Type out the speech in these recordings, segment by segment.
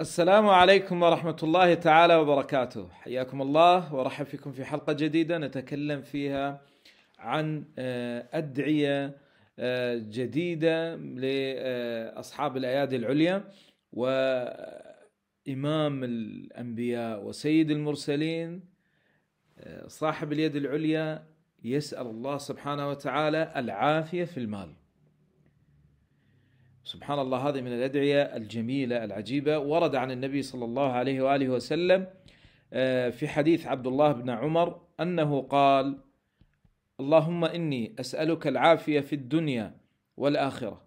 السلام عليكم ورحمة الله تعالى وبركاته، حياكم الله وارحب فيكم في حلقة جديدة نتكلم فيها عن آه، أدعية آه، جديدة لأصحاب الأيادي العليا وإمام الأنبياء وسيد المرسلين آه، صاحب اليد العليا يسأل الله سبحانه وتعالى العافية في المال. سبحان الله هذه من الأدعية الجميلة العجيبة ورد عن النبي صلى الله عليه وآله وسلم آه، في حديث عبد الله بن عمر أنه قال اللهم إني أسألك العافية في الدنيا والآخرة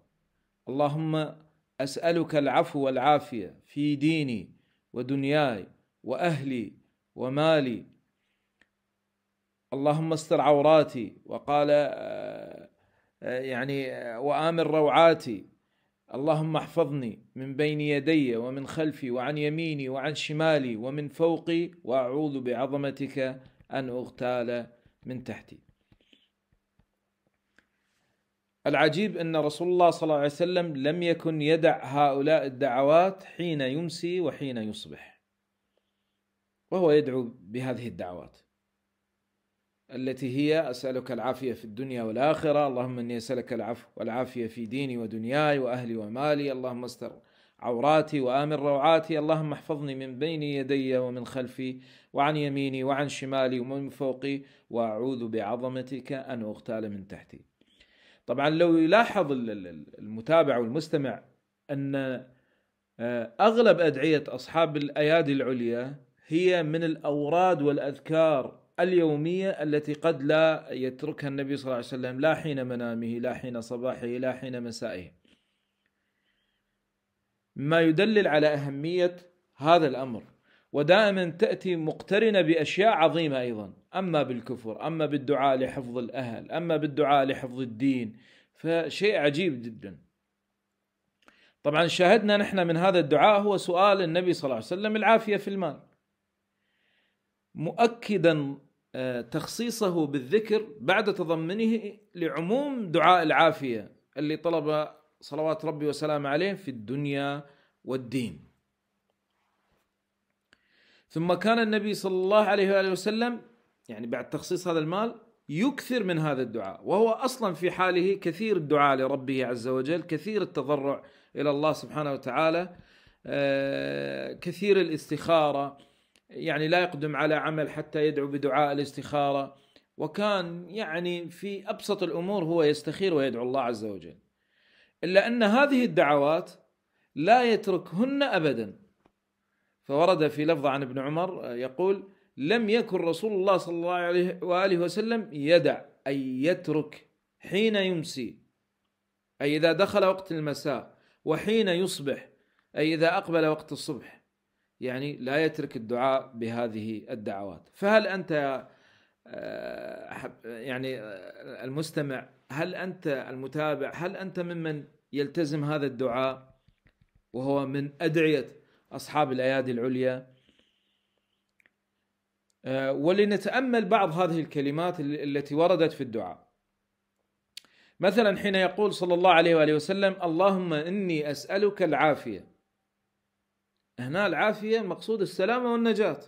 اللهم أسألك العفو والعافية في ديني ودنياي وأهلي ومالي اللهم استر عوراتي وقال آه، آه، يعني وآمن روعاتي اللهم احفظني من بين يدي ومن خلفي وعن يميني وعن شمالي ومن فوقي واعوذ بعظمتك ان اغتال من تحتي. العجيب ان رسول الله صلى الله عليه وسلم لم يكن يدع هؤلاء الدعوات حين يمسي وحين يصبح. وهو يدعو بهذه الدعوات. التي هي اسالك العافيه في الدنيا والاخره، اللهم اني اسالك العفو والعافيه في ديني ودنياي واهلي ومالي، اللهم استر عوراتي وامن روعاتي، اللهم احفظني من بين يدي ومن خلفي وعن يميني وعن شمالي ومن فوقي واعوذ بعظمتك ان اغتال من تحتي. طبعا لو يلاحظ المتابع والمستمع ان آه، اغلب ادعيه اصحاب الايادي العليا هي من الاوراد والاذكار اليومية التي قد لا يتركها النبي صلى الله عليه وسلم لا حين منامه لا حين صباحه لا حين مسائه ما يدلل على أهمية هذا الأمر ودائما تأتي مقترنة بأشياء عظيمة أيضا أما بالكفر أما بالدعاء لحفظ الأهل أما بالدعاء لحفظ الدين فشيء عجيب جدا طبعا شاهدنا نحن من هذا الدعاء هو سؤال النبي صلى الله عليه وسلم العافية في المال مؤكدا آه، تخصيصه بالذكر بعد تضمنه لعموم دعاء العافيه اللي طلب صلوات ربي وسلامه عليه في الدنيا والدين. ثم كان النبي صلى الله عليه واله وسلم يعني بعد تخصيص هذا المال يكثر من هذا الدعاء وهو اصلا في حاله كثير الدعاء لربه عز وجل، كثير التضرع الى الله سبحانه وتعالى، آه، كثير الاستخاره يعني لا يقدم على عمل حتى يدعو بدعاء الاستخاره وكان يعني في ابسط الامور هو يستخير ويدعو الله عز وجل. الا ان هذه الدعوات لا يتركهن ابدا. فورد في لفظ عن ابن عمر يقول: لم يكن رسول الله صلى الله عليه واله وسلم يدع اي يترك حين يمسي اي اذا دخل وقت المساء وحين يصبح اي اذا اقبل وقت الصبح يعني لا يترك الدعاء بهذه الدعوات فهل أنت آه، يعني آه، المستمع هل أنت المتابع هل أنت ممن يلتزم هذا الدعاء وهو من أدعية أصحاب الأيادي العليا آه، ولنتأمل بعض هذه الكلمات التي وردت في الدعاء مثلا حين يقول صلى الله عليه وآله وسلم اللهم إني أسألك العافية هنا العافية مقصود السلامة والنجاة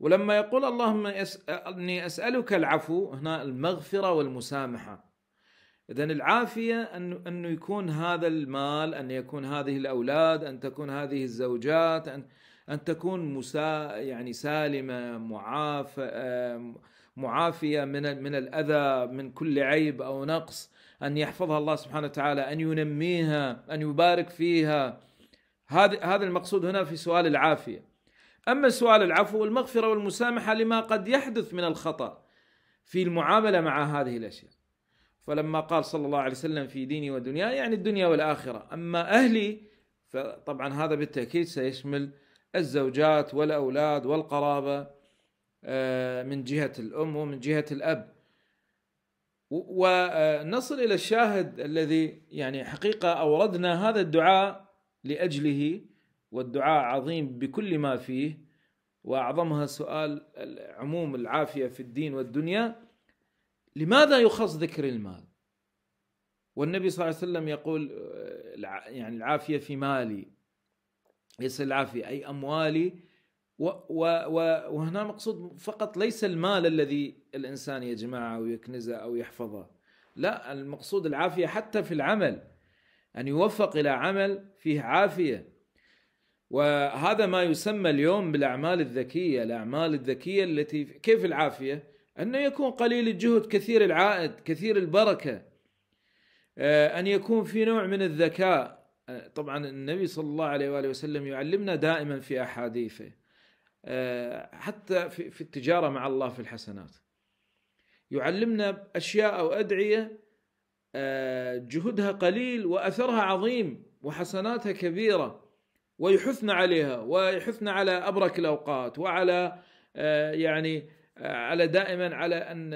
ولما يقول اللهم إني أسألك العفو هنا المغفرة والمسامحة إذا العافية أن أنه يكون هذا المال أن يكون هذه الأولاد أن تكون هذه الزوجات أن أن تكون مسا يعني سالمة معاف معافية من من الأذى من كل عيب أو نقص أن يحفظها الله سبحانه وتعالى أن ينميها أن يبارك فيها هذا هذا المقصود هنا في سؤال العافيه اما سؤال العفو والمغفره والمسامحه لما قد يحدث من الخطا في المعامله مع هذه الاشياء فلما قال صلى الله عليه وسلم في ديني ودنياي يعني الدنيا والاخره اما اهلي فطبعا هذا بالتاكيد سيشمل الزوجات والاولاد والقرابه آه، من جهه الام ومن جهه الاب ونصل الى الشاهد الذي يعني حقيقه اوردنا هذا الدعاء لاجله والدعاء عظيم بكل ما فيه واعظمها سؤال عموم العافيه في الدين والدنيا لماذا يخص ذكر المال؟ والنبي صلى الله عليه وسلم يقول آه، يعني العافيه في مالي ليس العافيه اي اموالي و و وهنا مقصود فقط ليس المال الذي الانسان يجمعه او يكنزه او يحفظه لا المقصود العافيه حتى في العمل أن يوفق إلى عمل فيه عافية وهذا ما يسمى اليوم بالأعمال الذكية الأعمال الذكية التي كيف العافية أنه يكون قليل الجهد كثير العائد كثير البركة آه، أن يكون في نوع من الذكاء آه، طبعا النبي صلى الله عليه وآله وسلم يعلمنا دائما في أحاديثه آه، حتى في التجارة مع الله في الحسنات يعلمنا أشياء أو أدعية آه، جهدها قليل واثرها عظيم وحسناتها كبيره ويحثنا عليها ويحثنا على ابرك الاوقات وعلى آه، يعني آه، على دائما على ان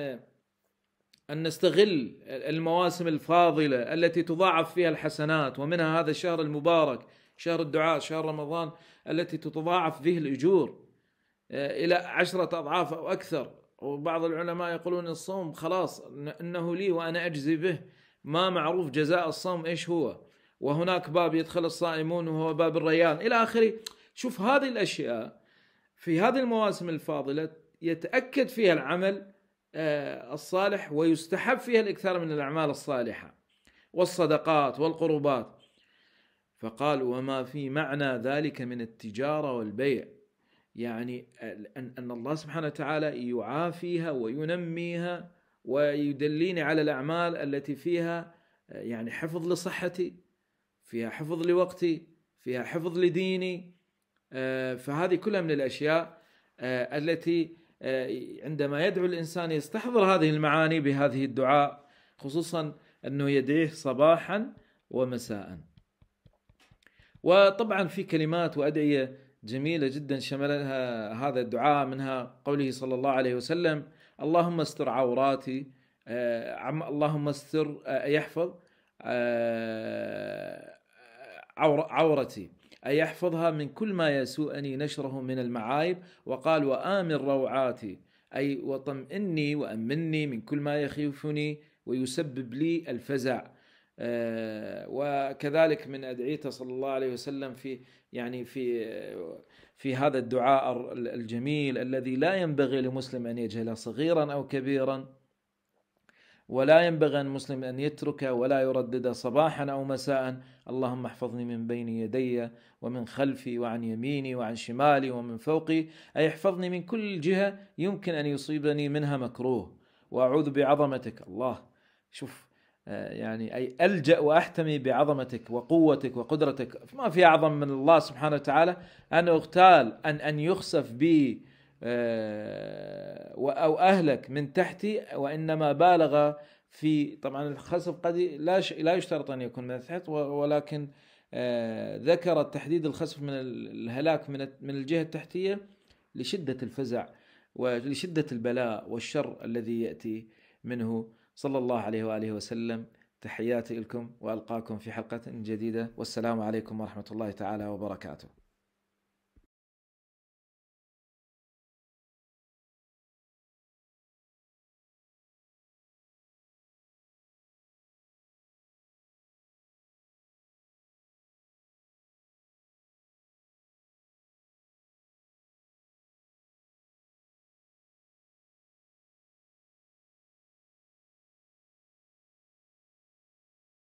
ان نستغل المواسم الفاضله التي تضاعف فيها الحسنات ومنها هذا الشهر المبارك شهر الدعاء شهر رمضان التي تتضاعف فيه الاجور الى عشره اضعاف او اكثر وبعض العلماء يقولون الصوم خلاص انه لي وانا اجزي به ما معروف جزاء الصوم ايش هو وهناك باب يدخل الصائمون وهو باب الريان الى اخره شوف هذه الاشياء في هذه المواسم الفاضله يتاكد فيها العمل آه، الصالح ويستحب فيها الاكثار من الاعمال الصالحه والصدقات والقربات فقال وما في معنى ذلك من التجاره والبيع يعني ان الله سبحانه وتعالى يعافيها وينميها ويدليني على الأعمال التي فيها يعني حفظ لصحتي فيها حفظ لوقتي فيها حفظ لديني فهذه كلها من الأشياء التي عندما يدعو الإنسان يستحضر هذه المعاني بهذه الدعاء خصوصا أنه يدعيه صباحا ومساء وطبعا في كلمات وأدعية جميلة جدا شملها هذا الدعاء منها قوله صلى الله عليه وسلم اللهم استر عوراتي آه، عم اللهم استر آه، يحفظ آه، عورتي أي يحفظها من كل ما يسوءني نشره من المعايب وقال وآمن روعاتي أي وطمئني وأمني من كل ما يخيفني ويسبب لي الفزع وكذلك من أدعيته صلى الله عليه وسلم في يعني في في هذا الدعاء الجميل الذي لا ينبغي لمسلم ان يجهله صغيرا او كبيرا ولا ينبغي ان مسلم ان يترك ولا يردد صباحا او مساء اللهم احفظني من بين يدي ومن خلفي وعن يميني وعن شمالي ومن فوقي اي احفظني من كل جهه يمكن ان يصيبني منها مكروه واعوذ بعظمتك الله شوف آه، يعني أي ألجأ وأحتمي بعظمتك وقوتك وقدرتك ما في أعظم من الله سبحانه وتعالى أن أغتال أن أن يخسف بي آه، أو أهلك من تحتي وإنما بالغ في طبعا الخسف قد لا لا يشترط أن يكون من تحت ولكن آه، ذكر تحديد الخسف من الهلاك من من الجهة التحتية لشدة الفزع ولشدة البلاء والشر الذي يأتي منه صلى الله عليه واله وسلم تحياتي لكم والقاكم في حلقه جديده والسلام عليكم ورحمه الله تعالى وبركاته